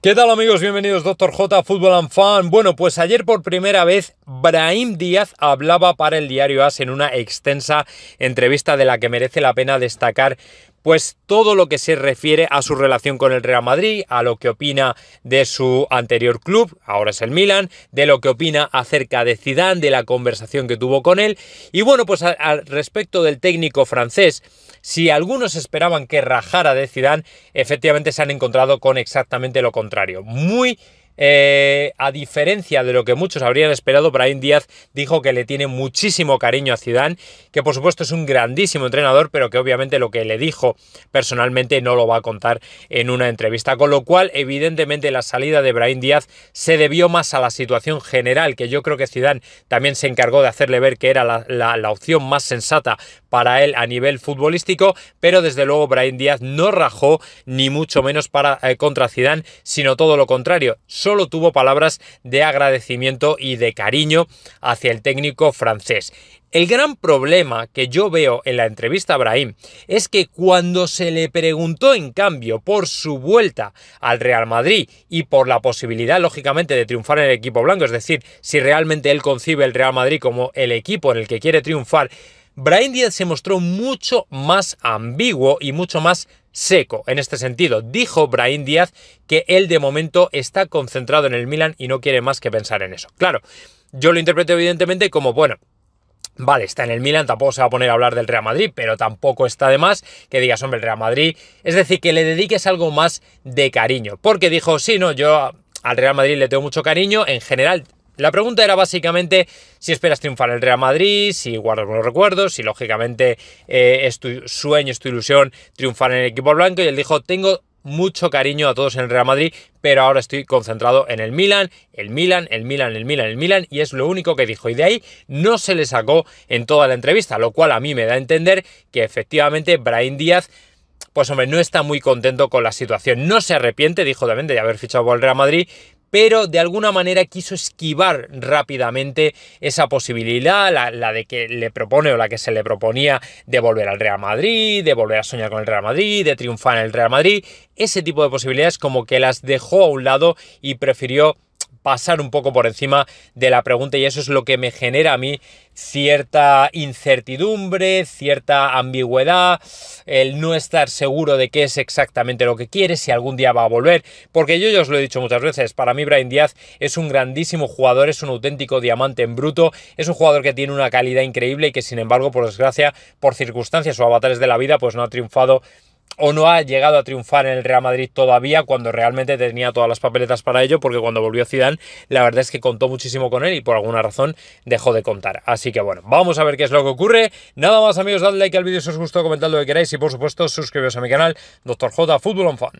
¿Qué tal amigos? Bienvenidos Doctor J, Fútbol and Fan. Bueno, pues ayer por primera vez Brahim Díaz hablaba para el diario AS en una extensa entrevista de la que merece la pena destacar pues todo lo que se refiere a su relación con el Real Madrid, a lo que opina de su anterior club, ahora es el Milan, de lo que opina acerca de Zidane, de la conversación que tuvo con él y bueno, pues al respecto del técnico francés, si algunos esperaban que rajara de Zidane, efectivamente se han encontrado con exactamente lo contrario. Muy eh, a diferencia de lo que muchos habrían esperado, Brian Díaz dijo que le tiene muchísimo cariño a Zidane, que por supuesto es un grandísimo entrenador, pero que obviamente lo que le dijo personalmente no lo va a contar en una entrevista. Con lo cual, evidentemente, la salida de Brian Díaz se debió más a la situación general, que yo creo que Zidane también se encargó de hacerle ver que era la, la opción más sensata para él a nivel futbolístico, pero desde luego Brian Díaz no rajó ni mucho menos para eh, contra Zidane, sino todo lo contrario, solo tuvo palabras de agradecimiento y de cariño hacia el técnico francés. El gran problema que yo veo en la entrevista a Brahim es que cuando se le preguntó en cambio por su vuelta al Real Madrid y por la posibilidad lógicamente de triunfar en el equipo blanco, es decir, si realmente él concibe el Real Madrid como el equipo en el que quiere triunfar, Brian Díaz se mostró mucho más ambiguo y mucho más seco. En este sentido, dijo Brian Díaz que él de momento está concentrado en el Milan y no quiere más que pensar en eso. Claro, yo lo interpreto evidentemente como, bueno, Vale, está en el Milan, tampoco se va a poner a hablar del Real Madrid, pero tampoco está de más que digas, hombre, el Real Madrid. Es decir, que le dediques algo más de cariño. Porque dijo, sí, no, yo al Real Madrid le tengo mucho cariño. En general, la pregunta era básicamente si esperas triunfar el Real Madrid, si guardas buenos recuerdos, si lógicamente eh, es tu sueño, es tu ilusión triunfar en el equipo blanco. Y él dijo, tengo mucho cariño a todos en el Real Madrid, pero ahora estoy concentrado en el Milan, el Milan, el Milan, el Milan, el Milan, y es lo único que dijo. Y de ahí no se le sacó en toda la entrevista, lo cual a mí me da a entender que efectivamente Brian Díaz pues hombre, no está muy contento con la situación. No se arrepiente, dijo también, de haber fichado por el Real Madrid, pero de alguna manera quiso esquivar rápidamente esa posibilidad, la, de que le propone o la que se le proponía de volver al Real Madrid, de volver a soñar con el Real Madrid, de triunfar en el Real Madrid, ese tipo de posibilidades como que las dejó a un lado y prefirió pasar un poco por encima de la pregunta y eso es lo que me genera a mí cierta incertidumbre, cierta ambigüedad, el no estar seguro de qué es exactamente lo que quiere, si algún día va a volver, porque yo ya os lo he dicho muchas veces, para mí Brian Díaz es un grandísimo jugador, es un auténtico diamante en bruto, es un jugador que tiene una calidad increíble y que sin embargo, por desgracia, por circunstancias o avatares de la vida, pues no ha triunfado o no ha llegado a triunfar en el Real Madrid todavía cuando realmente tenía todas las papeletas para ello, porque cuando volvió Zidane la verdad es que contó muchísimo con él y por alguna razón dejó de contar. Así que bueno, vamos a ver qué es lo que ocurre. Nada más amigos, dadle like al vídeo si os gustó, comentad lo que queráis y por supuesto suscribiros a mi canal Dr. J Fútbol on Fan.